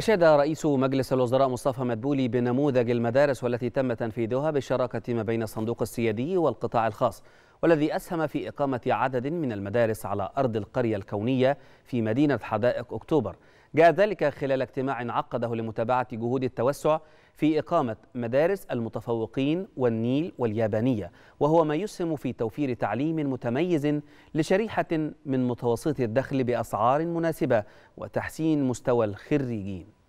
أشاد رئيس مجلس الوزراء مصطفى مدبولي بنموذج المدارس والتي تم تنفيذها بالشراكة ما بين الصندوق السيادي والقطاع الخاص والذي أسهم في إقامة عدد من المدارس على أرض القرية الكونية في مدينة حدائق أكتوبر جاء ذلك خلال اجتماع عقده لمتابعة جهود التوسع في إقامة مدارس المتفوقين والنيل واليابانية وهو ما يسهم في توفير تعليم متميز لشريحة من متوسطي الدخل بأسعار مناسبة وتحسين مستوى الخريجين